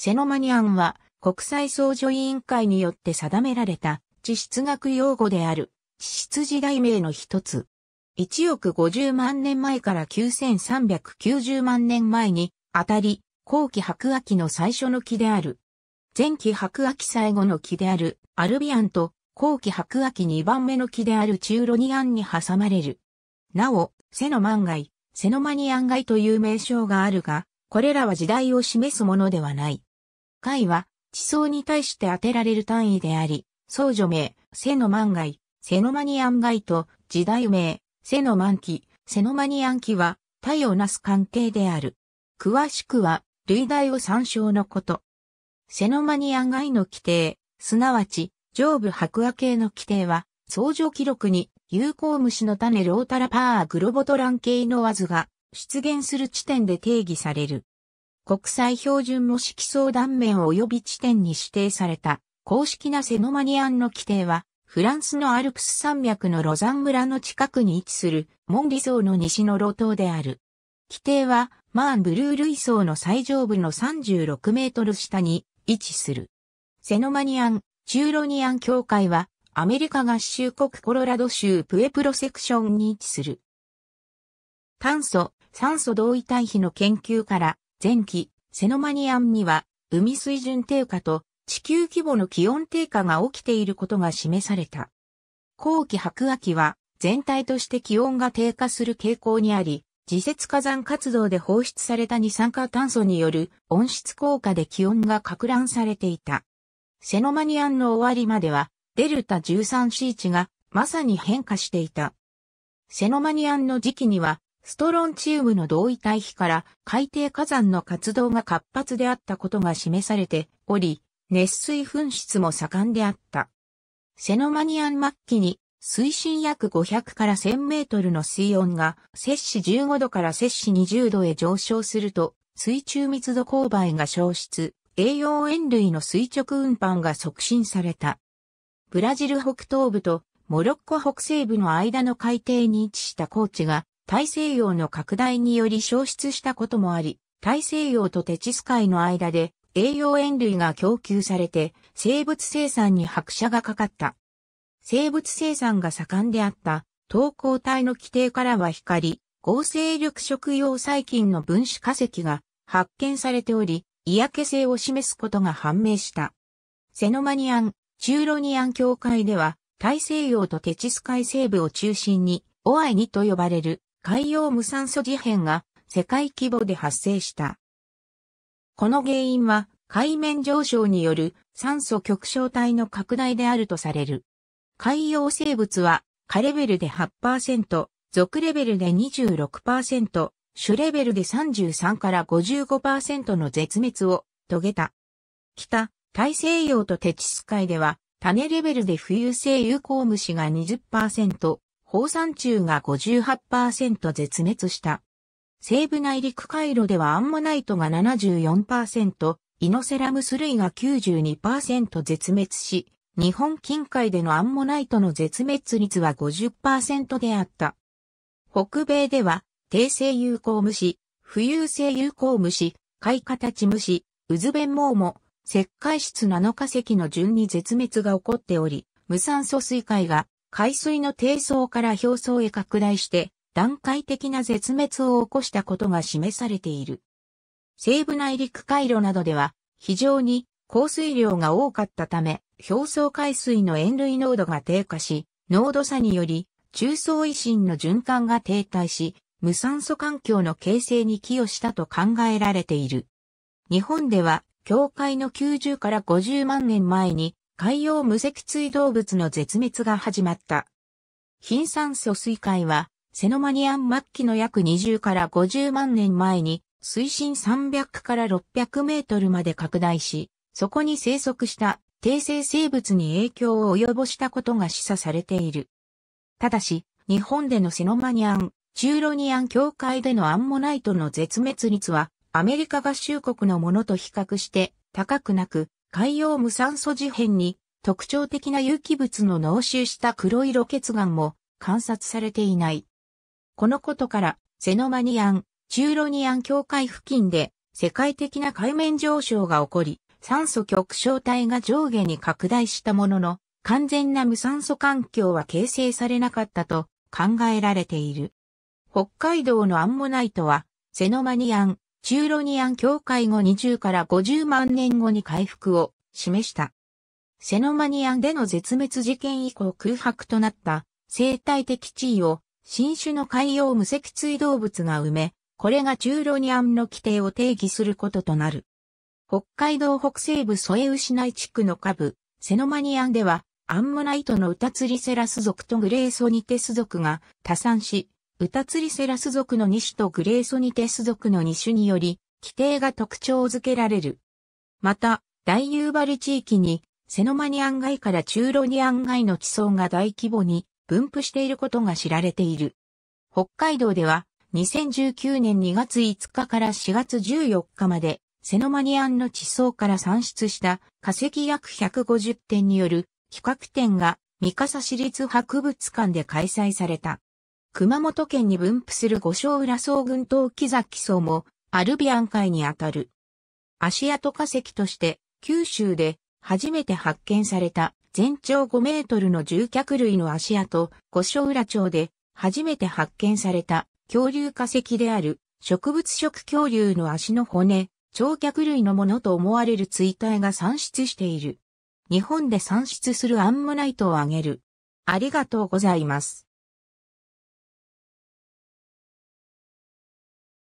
セノマニアンは国際総助委員会によって定められた地質学用語である地質時代名の一つ。1億50万年前から9390万年前にあたり後期白亜紀の最初の木である。前期白亜紀最後の木であるアルビアンと後期白亜紀2番目の木であるチューロニアンに挟まれる。なお、セノマンガイ、セノマニアンガイという名称があるが、これらは時代を示すものではない。解は、地層に対して当てられる単位であり、僧女名、セノマンガイ、セノマニアンガイと、時代名、セノマンキ、セノマニアンキは、体をなす関係である。詳しくは、類題を参照のこと。セノマニアンガイの規定、すなわち、上部白亜系の規定は、相乗記録に、有効虫の種ロータラパーグロボトラン系の和図が出現する地点で定義される。国際標準模式相断面及び地点に指定された公式なセノマニアンの規定は、フランスのアルプス山脈のロザン村の近くに位置するモンリ層の西の路頭である。規定は、マーンブルー類層の最上部の36メートル下に位置する。セノマニアン、チューロニアン協会は、アメリカ合衆国コロラド州プエプロセクションに位置する。炭素、酸素同位体比の研究から、前期、セノマニアンには、海水準低下と地球規模の気温低下が起きていることが示された。後期白亜紀は、全体として気温が低下する傾向にあり、自節火山活動で放出された二酸化炭素による温室効果で気温が拡乱されていた。セノマニアンの終わりまでは、デルタ 13C 値がまさに変化していた。セノマニアンの時期には、ストロンチウムの同位体比から海底火山の活動が活発であったことが示されており、熱水噴出も盛んであった。セノマニアン末期に水深約500から1000メートルの水温が摂氏15度から摂氏20度へ上昇すると、水中密度勾配が消失、栄養塩類の垂直運搬が促進された。ブラジル北東部とモロッコ北西部の間の海底に位置した高地が大西洋の拡大により消失したこともあり、大西洋とテチス海の間で栄養塩類が供給されて生物生産に拍車がかかった。生物生産が盛んであった投稿体の規定からは光、合成力食用細菌の分子化石が発見されており、嫌気性を示すことが判明した。セノマニアン、チューロニアン教会では、大西洋とテチス海西部を中心に、オアイニと呼ばれる海洋無酸素事変が世界規模で発生した。この原因は海面上昇による酸素極小体の拡大であるとされる。海洋生物は、下レベルで8%、属レベルで26%、種レベルで33から55%の絶滅を遂げた。北、大西洋とテチス海では、種レベルで浮遊性有効虫が20%、放散虫が58%絶滅した。西部内陸回路ではアンモナイトが74%、イノセラムス類が92%絶滅し、日本近海でのアンモナイトの絶滅率は50%であった。北米では、低性有効虫、浮遊性有効虫、貝形虫、ウズベンモウモ、石灰質ナノ化石の順に絶滅が起こっており、無酸素水解が海水の低層から表層へ拡大して、段階的な絶滅を起こしたことが示されている。西部内陸回路などでは、非常に降水量が多かったため、表層海水の塩類濃度が低下し、濃度差により、中層維新の循環が停滞し、無酸素環境の形成に寄与したと考えられている。日本では、境界の90から50万年前に、海洋無脊椎動物の絶滅が始まった。貧酸素水海は、セノマニアン末期の約20から50万年前に、水深300から600メートルまで拡大し、そこに生息した低生生物に影響を及ぼしたことが示唆されている。ただし、日本でのセノマニアン、チューロニアン協会でのアンモナイトの絶滅率は、アメリカ合衆国のものと比較して高くなく、海洋無酸素事変に特徴的な有機物の濃集した黒色血岩も観察されていない。このことから、セノマニアン、チューロニアン境界付近で世界的な海面上昇が起こり、酸素極小体が上下に拡大したものの、完全な無酸素環境は形成されなかったと考えられている。北海道のアンモナイトは、セノマニアン、チューロニアン教会後20から50万年後に回復を示した。セノマニアンでの絶滅事件以降空白となった生態的地位を新種の海洋無脊椎動物が埋め、これがチューロニアンの規定を定義することとなる。北海道北西部ソエウシ内地区の下部、セノマニアンではアンモナイトのウタツリセラス属とグレーソニテス属が多産し、ウタツリセラス属の2種とグレーソニテス属の2種により、規定が特徴づけられる。また、大夕張地域に、セノマニアン街から中ロニアン街の地層が大規模に分布していることが知られている。北海道では、2019年2月5日から4月14日まで、セノマニアンの地層から産出した化石約150点による企画展が三笠市立博物館で開催された。熊本県に分布する五章浦総群島木崎層も、アルビアン海にあたる。足跡化石として、九州で初めて発見された全長5メートルの獣脚類の足跡、五章浦町で初めて発見された恐竜化石である植物食恐竜の足の骨、長脚類のものと思われる追体が産出している。日本で産出するアンモナイトを挙げる。ありがとうございます。